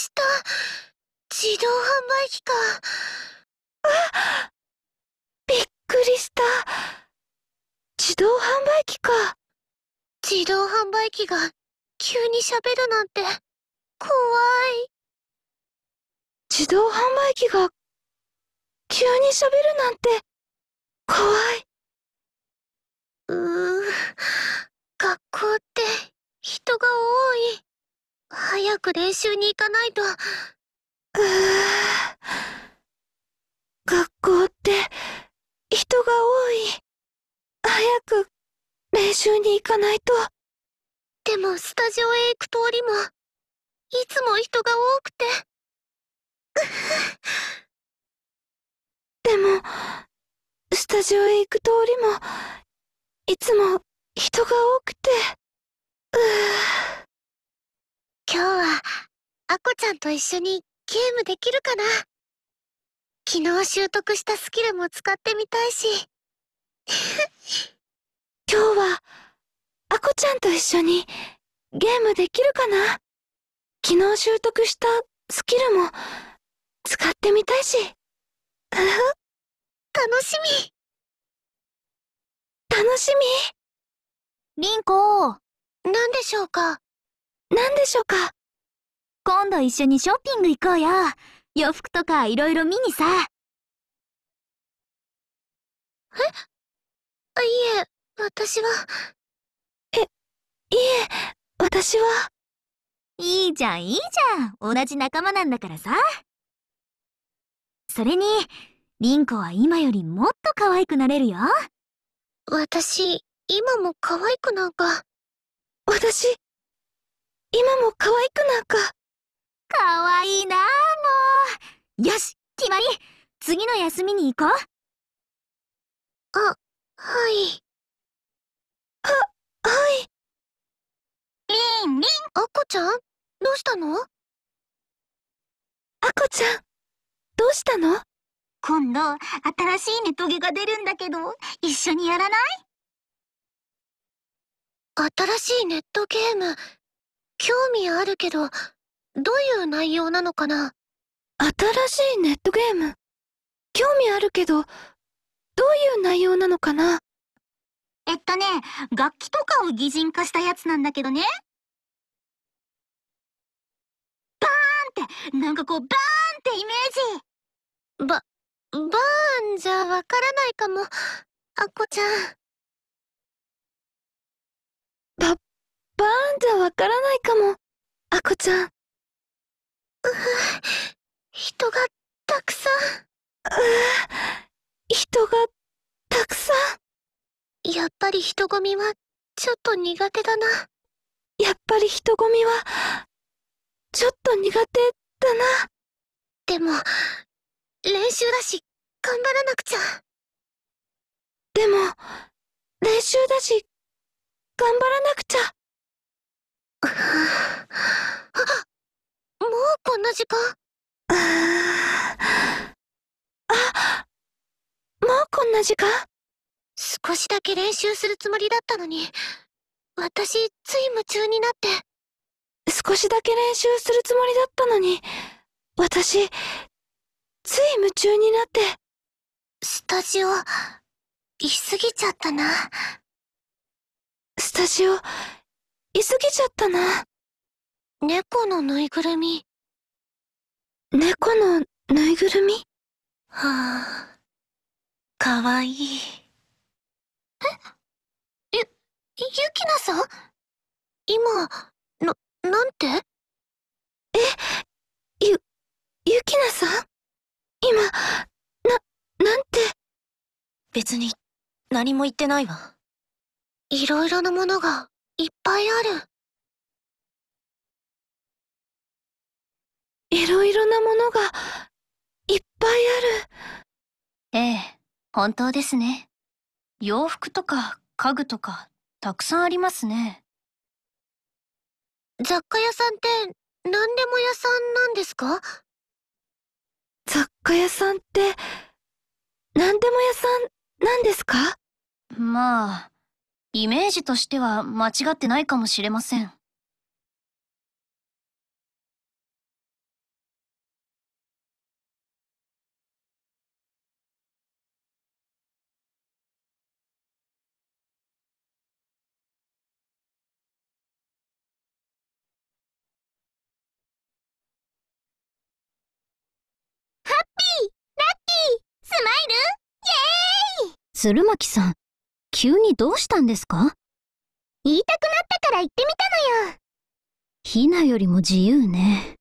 した自動販売機かあびっくりした自動販売機か自動販売機が急に喋るなんて怖い自動販売機が急に喋るなんて怖いうー学校っ早く練習に行かないと。う学校って、人が多い。早く、練習に行かないと。でも、スタジオへ行く通りも、いつも人が多くて。でも、スタジオへ行く通りも、いつも人が多くて。うぅ。今日は、アコちゃんと一緒にゲームできるかな昨日習得したスキルも使ってみたいし。今日は、アコちゃんと一緒にゲームできるかな昨日習得したスキルも使ってみたいし。楽しみ。楽しみ凛子。何でしょうか何でしょうか今度一緒にショッピング行こうよ洋服とかいろいろ見にさえいえ私はえいえ私はいいじゃんいいじゃん同じ仲間なんだからさそれにンコは今よりもっと可愛くなれるよ私今も可愛くなんか私今も可愛くなんか。可愛いなあ、もう。よし、決まり。次の休みに行こう。あ、はい。は、はい。リんリん。あこちゃんどうしたのアコちゃん、どうしたの今度、新しいネトゲが出るんだけど、一緒にやらない新しいネットゲーム、興味あるけど、どういう内容なのかな新しいネットゲーム。興味あるけど、どういう内容なのかなえっとね、楽器とかを擬人化したやつなんだけどね。バーンって、なんかこう、バーンってイメージ。ば、バーンじゃわからないかも。あっこちゃん。ば、バーンじゃわからないかも、アコちゃん。うぅ、人がたくさん。うぅ、人がたくさん。やっぱり人混みはちょっと苦手だな。やっぱり人混みはちょっと苦手だな。でも、練習だし、頑張らなくちゃ。でも、練習だし、頑張らなくちゃ。もうこんな時間あもうこんな時間少しだけ練習するつもりだったのに私つい夢中になって少しだけ練習するつもりだったのに私つい夢中になってスタジオいすぎちゃったなスタジオいすぎちゃったな。猫のぬいぐるみ。猫のぬいぐるみはあ、かわいい。え、ゆ、ゆきなさん今、な、なんてえ、ゆ、ゆきなさん今、な、なんて。別に、何も言ってないわ。いろいろなものがいっぱいある。いろいろなものが、いっぱいある。ええ、本当ですね。洋服とか家具とか、たくさんありますね。雑貨屋さんって、何でも屋さんなんですか雑貨屋さんって、何でも屋さんなんですかまあ、イメージとしては間違ってないかもしれません。ハッピーラッキースマイルイエーイ鶴巻さん急にどうしたんですか言いたくなったから言ってみたのよ。ヒナよりも自由ね。